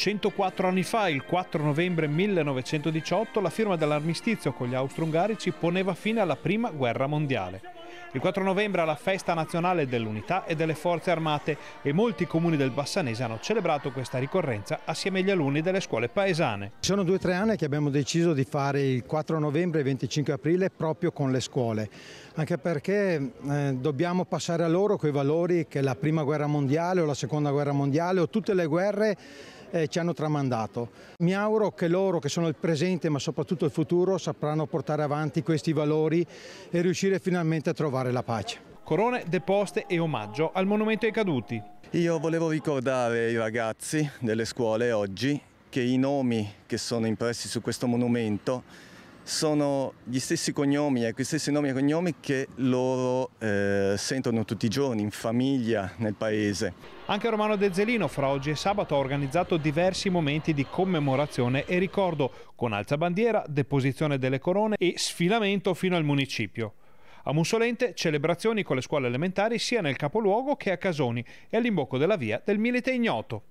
104 anni fa, il 4 novembre 1918, la firma dell'armistizio con gli austro-ungarici poneva fine alla prima guerra mondiale. Il 4 novembre è la festa nazionale dell'unità e delle forze armate e molti comuni del Bassanese hanno celebrato questa ricorrenza assieme agli alunni delle scuole paesane. sono due o tre anni che abbiamo deciso di fare il 4 novembre e il 25 aprile proprio con le scuole, anche perché eh, dobbiamo passare a loro quei valori che la prima guerra mondiale o la seconda guerra mondiale o tutte le guerre eh, ci hanno tramandato. Mi auguro che loro, che sono il presente ma soprattutto il futuro, sapranno portare avanti questi valori e riuscire finalmente a trovare la pace. Corone, deposte e omaggio al monumento ai caduti. Io volevo ricordare ai ragazzi delle scuole oggi che i nomi che sono impressi su questo monumento sono gli stessi cognomi, e eh, gli stessi nomi e cognomi che loro eh, sentono tutti i giorni, in famiglia, nel paese. Anche Romano De Zelino fra oggi e sabato ha organizzato diversi momenti di commemorazione e ricordo con alzabandiera, deposizione delle corone e sfilamento fino al municipio. A Mussolente celebrazioni con le scuole elementari sia nel capoluogo che a Casoni e all'imbocco della via del Milite Ignoto.